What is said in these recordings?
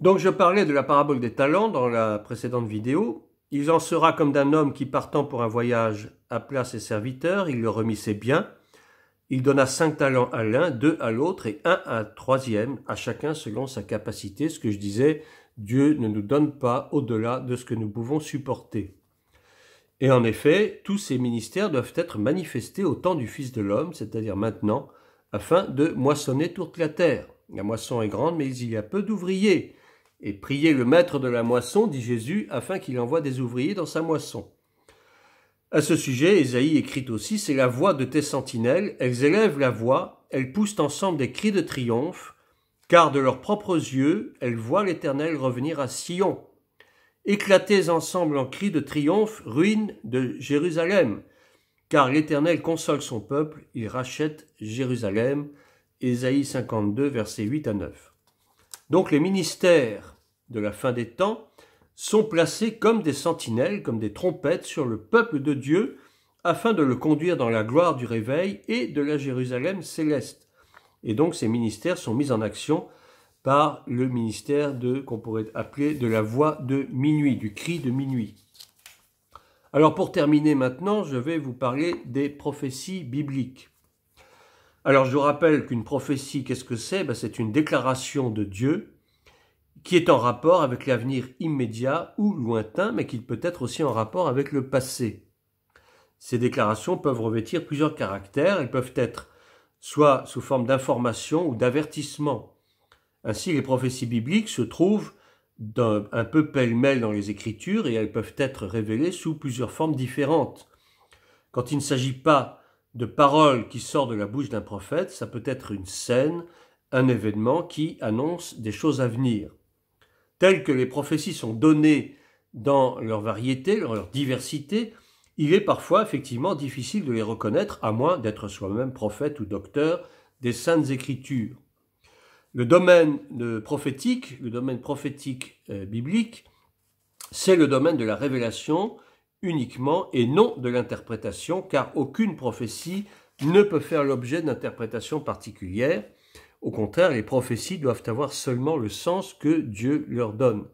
Donc je parlais de la parabole des talents dans la précédente vidéo. Il en sera comme d'un homme qui partant pour un voyage appela ses serviteurs, il leur remit ses biens. Il donna cinq talents à l'un, deux à l'autre et un à un troisième, à chacun selon sa capacité. Ce que je disais, Dieu ne nous donne pas au-delà de ce que nous pouvons supporter. Et en effet, tous ces ministères doivent être manifestés au temps du Fils de l'homme, c'est-à-dire maintenant, afin de moissonner toute la terre. La moisson est grande, mais il y a peu d'ouvriers et priez le maître de la moisson, dit Jésus, afin qu'il envoie des ouvriers dans sa moisson. À ce sujet, Esaïe écrit aussi C'est la voix de tes sentinelles, elles élèvent la voix, elles poussent ensemble des cris de triomphe, car de leurs propres yeux, elles voient l'Éternel revenir à Sion. Éclatez ensemble en cris de triomphe, ruines de Jérusalem, car l'Éternel console son peuple, il rachète Jérusalem. isaïe 52, versets 8 à 9. Donc les ministères de la fin des temps sont placés comme des sentinelles, comme des trompettes sur le peuple de Dieu, afin de le conduire dans la gloire du réveil et de la Jérusalem céleste. Et donc ces ministères sont mis en action par le ministère de qu'on pourrait appeler de la voix de minuit, du cri de minuit. Alors pour terminer maintenant, je vais vous parler des prophéties bibliques. Alors je vous rappelle qu'une prophétie, qu'est-ce que c'est ben, C'est une déclaration de Dieu qui est en rapport avec l'avenir immédiat ou lointain, mais qui peut être aussi en rapport avec le passé. Ces déclarations peuvent revêtir plusieurs caractères, elles peuvent être soit sous forme d'information ou d'avertissement. Ainsi, les prophéties bibliques se trouvent un peu pêle-mêle dans les Écritures et elles peuvent être révélées sous plusieurs formes différentes. Quand il ne s'agit pas de paroles qui sort de la bouche d'un prophète, ça peut être une scène, un événement qui annonce des choses à venir. Telles que les prophéties sont données dans leur variété, dans leur diversité, il est parfois effectivement difficile de les reconnaître à moins d'être soi-même prophète ou docteur des saintes écritures. Le domaine de prophétique, le domaine prophétique euh, biblique, c'est le domaine de la révélation, uniquement et non de l'interprétation, car aucune prophétie ne peut faire l'objet d'interprétations particulières. Au contraire, les prophéties doivent avoir seulement le sens que Dieu leur donne.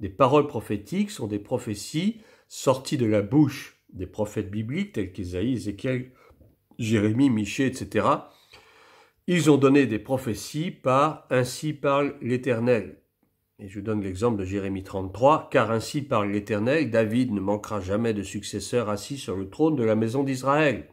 Des paroles prophétiques sont des prophéties sorties de la bouche des prophètes bibliques tels qu'Ésaïe, Ézéchiel, Jérémie, Michée, etc. Ils ont donné des prophéties par Ainsi parle l'Éternel. Et je vous donne l'exemple de Jérémie 33, car ainsi parle l'Éternel, David ne manquera jamais de successeur assis sur le trône de la maison d'Israël.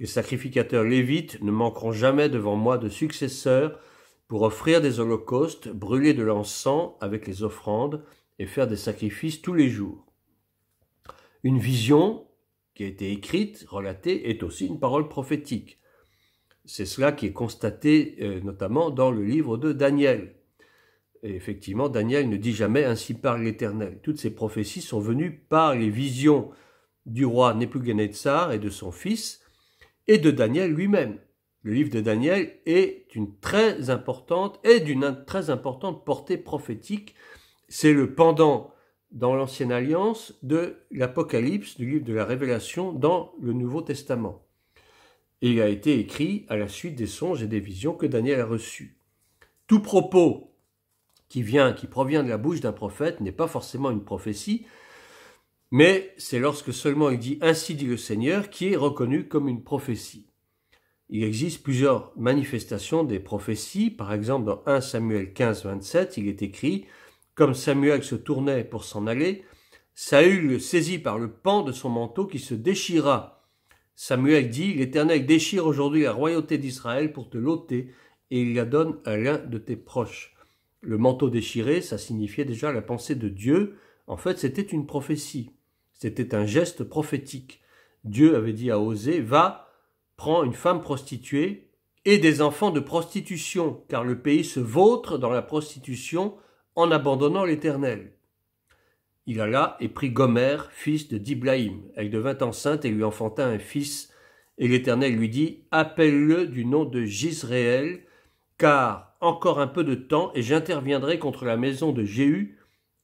Les sacrificateurs lévites ne manqueront jamais devant moi de successeurs pour offrir des holocaustes, brûler de l'encens avec les offrandes et faire des sacrifices tous les jours. Une vision qui a été écrite, relatée, est aussi une parole prophétique. C'est cela qui est constaté euh, notamment dans le livre de Daniel. Et effectivement, Daniel ne dit jamais ainsi par l'Éternel. Toutes ces prophéties sont venues par les visions du roi Nebuchadnezzar et de son fils et de Daniel lui-même. Le livre de Daniel est une très importante et d'une très importante portée prophétique. C'est le pendant dans l'ancienne alliance de l'Apocalypse, du livre de la Révélation dans le Nouveau Testament. il a été écrit à la suite des songes et des visions que Daniel a reçus. Tout propos qui vient, qui provient de la bouche d'un prophète n'est pas forcément une prophétie, mais c'est lorsque seulement il dit Ainsi dit le Seigneur qui est reconnu comme une prophétie. Il existe plusieurs manifestations des prophéties, par exemple dans 1 Samuel 15, 27, il est écrit Comme Samuel se tournait pour s'en aller, Saül le saisit par le pan de son manteau qui se déchira. Samuel dit L'Éternel déchire aujourd'hui la royauté d'Israël pour te l'ôter, et il la donne à l'un de tes proches. Le manteau déchiré, ça signifiait déjà la pensée de Dieu. En fait, c'était une prophétie. C'était un geste prophétique. Dieu avait dit à Osée, va, prends une femme prostituée et des enfants de prostitution, car le pays se vautre dans la prostitution en abandonnant l'Éternel. Il alla et prit Gomer, fils de Diblaïm. Elle devint enceinte et lui enfanta un fils. Et l'Éternel lui dit, appelle-le du nom de Jisréel, car encore un peu de temps et j'interviendrai contre la maison de Jéhu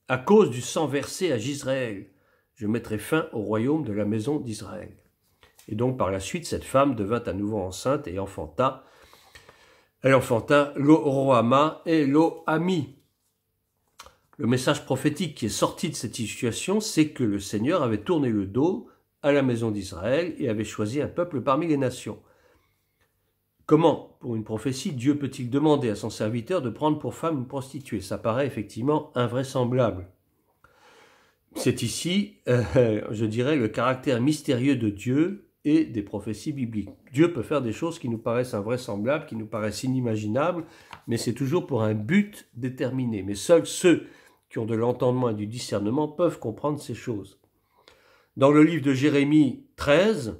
à cause du sang versé à Jisraël. Je mettrai fin au royaume de la maison d'Israël. Et donc par la suite, cette femme devint à nouveau enceinte et enfanta. Elle enfanta lo et l'Oami. Le message prophétique qui est sorti de cette situation, c'est que le Seigneur avait tourné le dos à la maison d'Israël et avait choisi un peuple parmi les nations. Comment, pour une prophétie, Dieu peut-il demander à son serviteur de prendre pour femme une prostituée Ça paraît effectivement invraisemblable. C'est ici, euh, je dirais, le caractère mystérieux de Dieu et des prophéties bibliques. Dieu peut faire des choses qui nous paraissent invraisemblables, qui nous paraissent inimaginables, mais c'est toujours pour un but déterminé. Mais seuls ceux qui ont de l'entendement et du discernement peuvent comprendre ces choses. Dans le livre de Jérémie 13,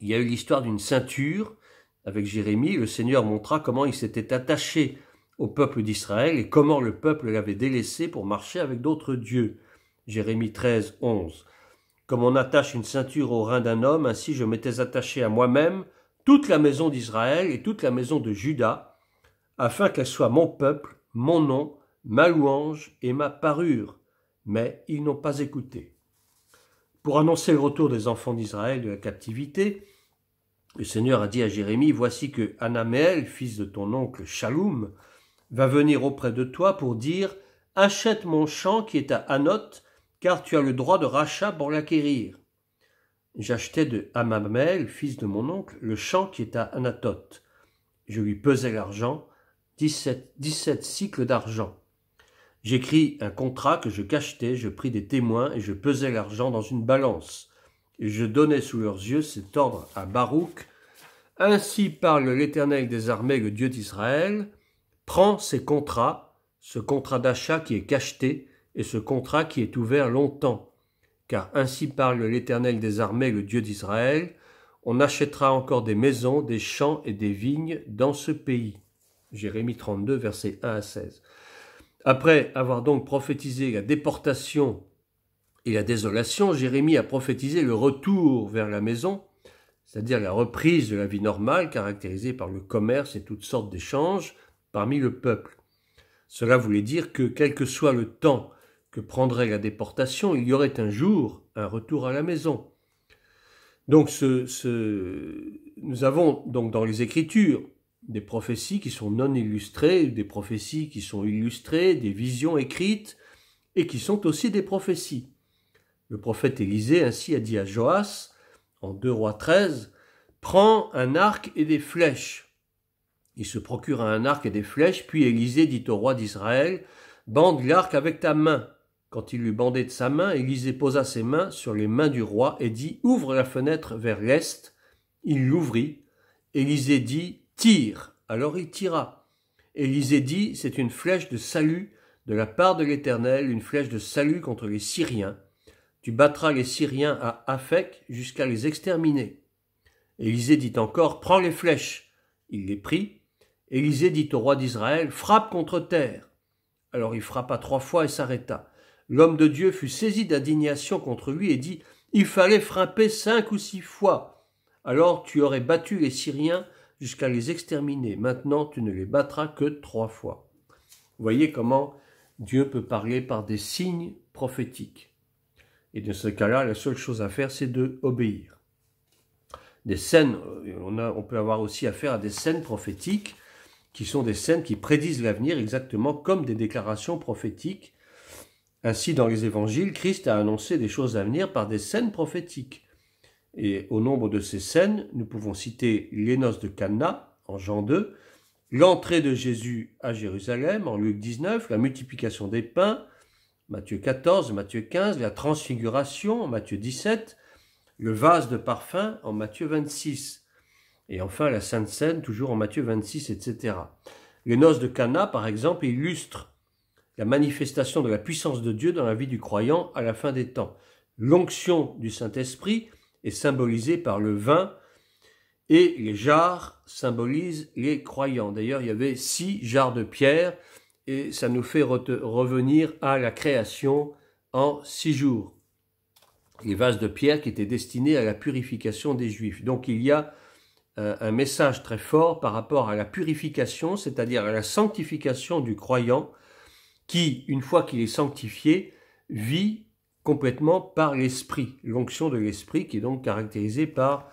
il y a eu l'histoire d'une ceinture avec Jérémie, le Seigneur montra comment il s'était attaché au peuple d'Israël et comment le peuple l'avait délaissé pour marcher avec d'autres dieux. Jérémie 13, 11. Comme on attache une ceinture au rein d'un homme, ainsi je m'étais attaché à moi-même toute la maison d'Israël et toute la maison de Juda, afin qu'elle soit mon peuple, mon nom, ma louange et ma parure. Mais ils n'ont pas écouté. Pour annoncer le retour des enfants d'Israël de la captivité, le Seigneur a dit à Jérémie, Voici que Anamel, fils de ton oncle Shalom, va venir auprès de toi pour dire, Achète mon champ qui est à Anot, car tu as le droit de rachat pour l'acquérir. J'achetais de Amamel, fils de mon oncle, le champ qui est à Anatot. Je lui pesai l'argent, dix-sept cycles d'argent. J'écris un contrat que je cachetais, je pris des témoins et je pesai l'argent dans une balance je donnais sous leurs yeux cet ordre à Baruch. Ainsi parle l'Éternel des armées, le Dieu d'Israël, prends ces contrats, ce contrat d'achat qui est cacheté, et ce contrat qui est ouvert longtemps. Car ainsi parle l'Éternel des armées, le Dieu d'Israël, on achètera encore des maisons, des champs et des vignes dans ce pays. Jérémie 32, versets 1 à 16. Après avoir donc prophétisé la déportation et la désolation, Jérémie a prophétisé le retour vers la maison, c'est-à-dire la reprise de la vie normale caractérisée par le commerce et toutes sortes d'échanges parmi le peuple. Cela voulait dire que, quel que soit le temps que prendrait la déportation, il y aurait un jour un retour à la maison. Donc ce, nous avons donc dans les Écritures des prophéties qui sont non illustrées, des prophéties qui sont illustrées, des visions écrites, et qui sont aussi des prophéties. Le prophète Élisée ainsi a dit à Joas, en 2 rois 13, Prends un arc et des flèches. Il se procura un arc et des flèches, puis Élisée dit au roi d'Israël, Bande l'arc avec ta main. Quand il l'eut bandé de sa main, Élisée posa ses mains sur les mains du roi et dit, Ouvre la fenêtre vers l'est. Il l'ouvrit. Élisée dit, Tire. Alors il tira. Élisée dit, C'est une flèche de salut de la part de l'Éternel, une flèche de salut contre les Syriens. Tu battras les Syriens à Afek jusqu'à les exterminer. Élisée dit encore, Prends les flèches. Il les prit. Élisée dit au roi d'Israël, Frappe contre terre. Alors il frappa trois fois et s'arrêta. L'homme de Dieu fut saisi d'indignation contre lui et dit, Il fallait frapper cinq ou six fois. Alors tu aurais battu les Syriens jusqu'à les exterminer. Maintenant tu ne les battras que trois fois. Vous voyez comment Dieu peut parler par des signes prophétiques. Et dans ce cas-là, la seule chose à faire, c'est d'obéir. Des scènes, euh, on, a, on peut avoir aussi affaire à des scènes prophétiques, qui sont des scènes qui prédisent l'avenir exactement comme des déclarations prophétiques. Ainsi, dans les évangiles, Christ a annoncé des choses à venir par des scènes prophétiques. Et au nombre de ces scènes, nous pouvons citer les noces de Cana en Jean 2, l'entrée de Jésus à Jérusalem en Luc 19, la multiplication des pains, Matthieu 14, Matthieu 15, la transfiguration en Matthieu 17, le vase de parfum en Matthieu 26, et enfin la Sainte Seine toujours en Matthieu 26, etc. Les noces de Cana, par exemple, illustrent la manifestation de la puissance de Dieu dans la vie du croyant à la fin des temps. L'onction du Saint-Esprit est symbolisée par le vin et les jarres symbolisent les croyants. D'ailleurs, il y avait six jarres de pierre et ça nous fait revenir à la création en six jours. Les vases de pierre qui étaient destinés à la purification des Juifs. Donc il y a euh, un, message très fort par rapport à la purification, c'est-à-dire à la sanctification du croyant qui, une fois qu'il est sanctifié, vit complètement par l'esprit, l'onction de l'esprit qui est donc caractérisée par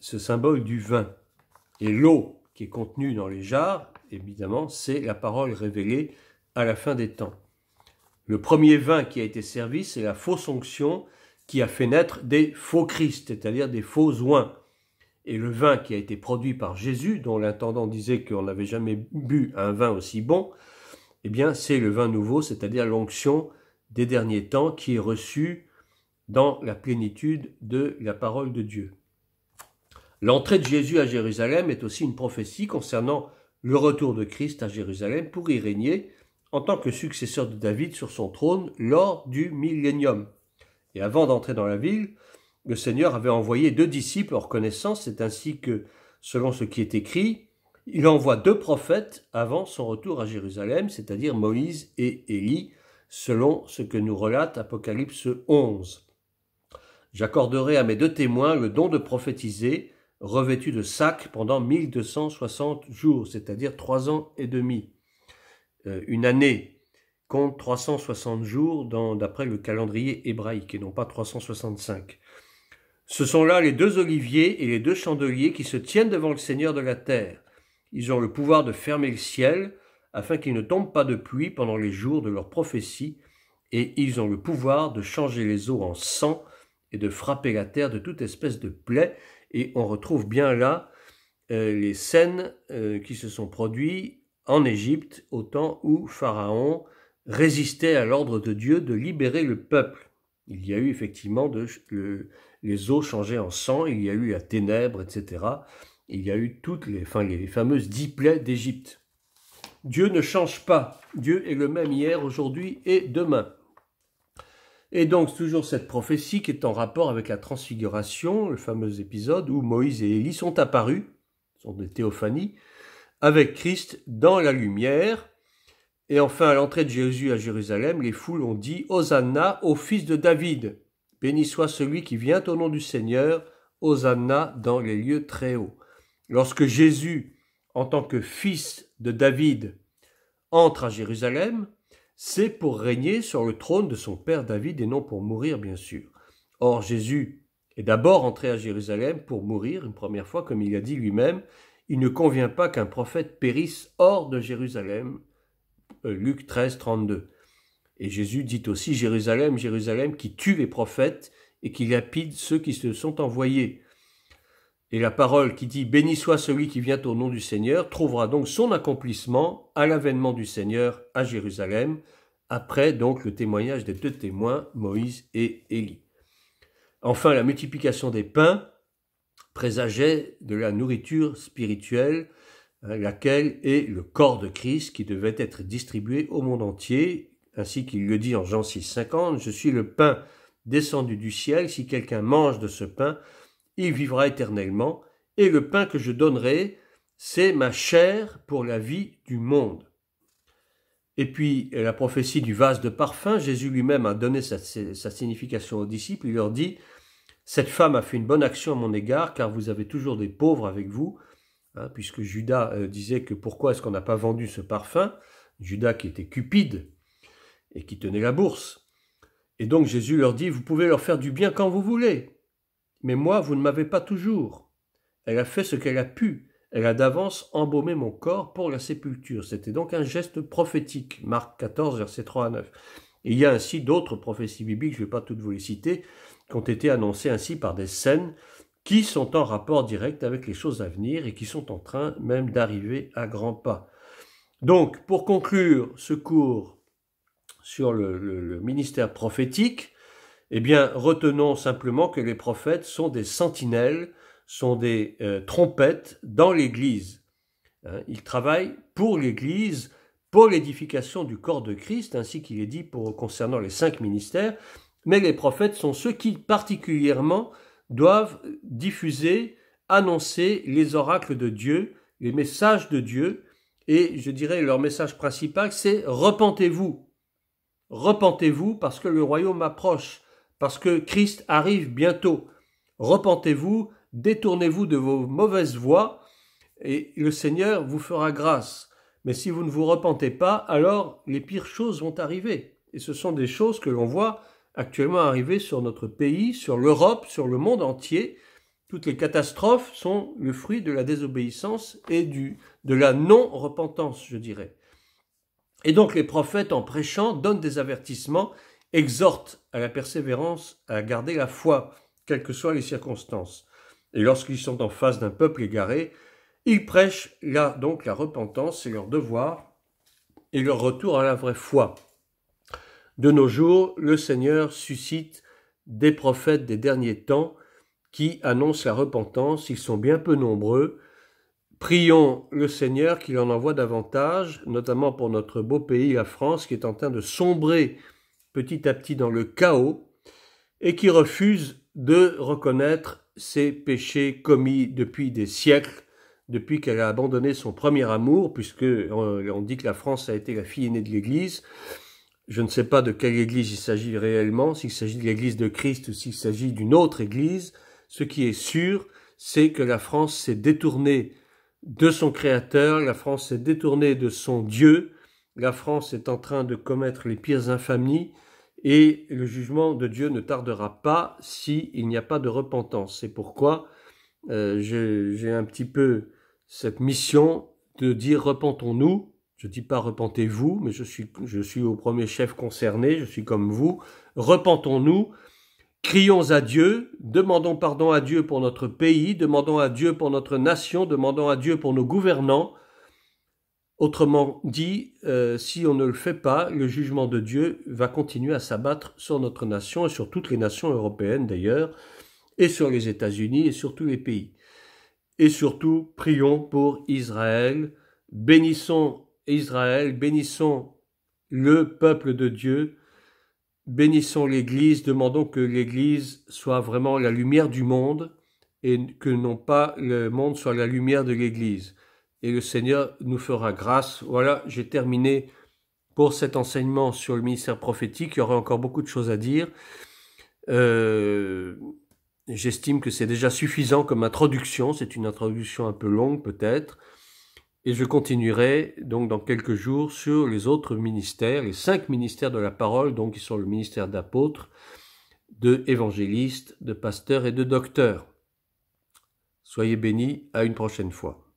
ce symbole du vin. Et l'eau qui est contenue dans les jarres évidemment, c'est la parole révélée à la fin des temps. Le premier vin qui a été servi, c'est la fausse onction qui a fait naître des faux Christ, c'est-à-dire des faux oins Et le vin qui a été produit par Jésus, dont l'intendant disait qu'on n'avait jamais bu un vin aussi bon, eh bien, c'est le vin nouveau, c'est-à-dire l'onction des derniers temps qui est reçue dans la plénitude de la parole de Dieu. L'entrée de Jésus à Jérusalem est aussi une prophétie concernant le retour de Christ à Jérusalem pour y régner en tant que successeur de David sur son trône lors du millénium. Et avant d'entrer dans la ville, le Seigneur avait envoyé deux disciples en reconnaissance, c'est ainsi que, selon ce qui est écrit, il envoie deux prophètes avant son retour à Jérusalem, c'est-à-dire Moïse et Élie, selon ce que nous relate Apocalypse 11. J'accorderai à mes deux témoins le don de prophétiser, revêtu de sac pendant 1260 jours, c'est-à-dire trois ans et demi. Euh, une année compte 360 jours d'après le calendrier hébraïque et non pas 365. Ce sont là les deux oliviers et les deux chandeliers qui se tiennent devant le Seigneur de la terre. Ils ont le pouvoir de fermer le ciel afin qu'il ne tombe pas de pluie pendant les jours de leur prophétie, et ils ont le pouvoir de changer les eaux en sang et de frapper la terre de toute espèce de plaie et on retrouve bien là euh, les scènes euh, qui se sont produites en Égypte au temps où Pharaon résistait à l'ordre de Dieu de libérer le peuple. Il y a eu effectivement les eaux changées en sang, il y a eu la ténèbre, etc. Il y a eu toutes les, les fameuses dix plaies d'Égypte. Dieu ne change pas, Dieu est le même hier, aujourd'hui et demain. Et donc toujours cette prophétie qui est en rapport avec la transfiguration, le fameux épisode où Moïse et Élie sont apparus, sont des théophanies, avec Christ dans la lumière. Et enfin, à l'entrée de Jésus à Jérusalem, les foules ont dit Hosanna au fils de David. Béni soit celui qui vient au nom du Seigneur, Hosanna dans les lieux très hauts. Lorsque Jésus, en tant que fils de David, entre à Jérusalem, c'est pour régner sur le trône de son père David et non pour mourir, bien sûr. Or, Jésus est d'abord entré à Jérusalem pour mourir une première fois, comme il a dit lui-même, il ne convient pas qu'un prophète périsse hors de Jérusalem. Euh, Luc 13, 32. Et Jésus dit aussi Jérusalem, Jérusalem, qui tue les prophètes et qui lapide ceux qui se sont envoyés. Et la parole qui dit Béni soit celui qui vient au nom du Seigneur trouvera donc son accomplissement à l'avènement du Seigneur à Jérusalem, après donc le témoignage des deux témoins, Moïse et Élie. Enfin, la multiplication des pains présageait de la nourriture spirituelle, hein, laquelle est le corps de Christ qui devait être distribué au monde entier, ainsi qu'il le dit en Jean 6,50, Je suis le pain descendu du ciel, si quelqu'un mange de ce pain, il vivra éternellement, et le pain que je donnerai, c'est ma chair pour la vie du monde. Et puis, euh, la prophétie du vase de parfum, Jésus lui-même a donné sa, signification aux disciples. Il leur dit Cette femme a fait une bonne action à mon égard, car vous avez toujours des pauvres avec vous. Hein, puisque Judas euh, disait que pourquoi est-ce qu'on n'a pas vendu ce parfum Judas qui était cupide et qui tenait la bourse. Et donc Jésus leur dit Vous pouvez leur faire du bien quand vous voulez. Mais moi, vous ne m'avez pas toujours. Elle a fait ce qu'elle a pu. Elle a d'avance embaumé mon corps pour la sépulture. C'était donc un geste prophétique. Marc 14, verset 3 à 9. il y a ainsi d'autres prophéties bibliques, je ne vais pas toutes vous les citer, qui ont été annoncées ainsi par des scènes qui sont en rapport direct avec les choses à venir et qui sont en train même d'arriver à grands pas. Donc, pour conclure ce cours sur le ministère prophétique, eh bien, retenons simplement que les prophètes sont des sentinelles, sont des euh, trompettes dans l'Église. Hein. ils travaillent pour l'Église, pour l'édification du corps de Christ, ainsi qu'il est dit pour, concernant les cinq ministères, mais les prophètes sont ceux qui particulièrement doivent diffuser, annoncer les oracles de Dieu, les messages de Dieu, et je dirais leur message principal, c'est repentez-vous. Repentez-vous parce que le royaume approche parce que Christ arrive bientôt. Repentez-vous, détournez-vous de vos mauvaises voies, et le Seigneur vous fera grâce. Mais si vous ne vous repentez pas, alors les pires choses vont arriver. Et ce sont des choses que l'on voit actuellement arriver sur notre pays, sur l'Europe, sur le monde entier. Toutes les catastrophes sont le fruit de la désobéissance et du, de la non-repentance, je dirais. Et donc les prophètes, en prêchant, donnent des avertissements exhortent à la persévérance, à garder la foi, quelles que soient les circonstances. Et lorsqu'ils sont en face d'un peuple égaré, ils prêchent là donc la repentance, et leur devoir et leur retour à la vraie foi. De nos jours, le Seigneur suscite des prophètes des derniers temps qui annoncent la repentance, ils sont bien peu nombreux. Prions le Seigneur qu'il en envoie davantage, notamment pour notre beau pays, la France, qui est en train de sombrer petit à petit dans le chaos et qui refuse de reconnaître ses péchés commis depuis des siècles, depuis qu'elle a abandonné son premier amour, puisque euh, on dit que la France a été la fille aînée de l'Église. Je ne sais pas de quelle Église il s'agit réellement, s'il s'agit de l'Église de Christ ou s'il s'agit d'une autre Église. Ce qui est sûr, c'est que la France s'est détournée de son Créateur, la France s'est détournée de son Dieu, la France est en train de commettre les pires infamies, et le jugement de Dieu ne tardera pas s'il n'y a pas de repentance. C'est pourquoi euh, j'ai un petit peu cette mission de dire repentons-nous. Je dis pas repentez-vous, mais je suis, je suis au premier chef concerné, je suis comme vous. Repentons-nous, crions à Dieu, demandons pardon à Dieu pour notre pays, demandons à Dieu pour notre nation, demandons à Dieu pour nos gouvernants, Autrement dit, euh, si on ne le fait pas, le jugement de Dieu va continuer à s'abattre sur notre nation et sur toutes les nations européennes d'ailleurs, et sur les États-Unis et sur tous les pays. Et surtout, prions pour Israël, bénissons Israël, bénissons le peuple de Dieu, bénissons l'Église, demandons que l'Église soit vraiment la lumière du monde et que non pas le monde soit la lumière de l'Église et le Seigneur nous fera grâce. Voilà, j'ai terminé pour cet enseignement sur le ministère prophétique. Il y aurait encore beaucoup de choses à dire. Euh, j'estime que c'est déjà suffisant comme introduction. C'est une introduction un peu longue peut-être. Et je continuerai donc dans quelques jours sur les autres ministères, les cinq ministères de la parole, donc qui sont le ministère d'apôtre, de évangéliste, de pasteur et de docteur. Soyez bénis, à une prochaine fois.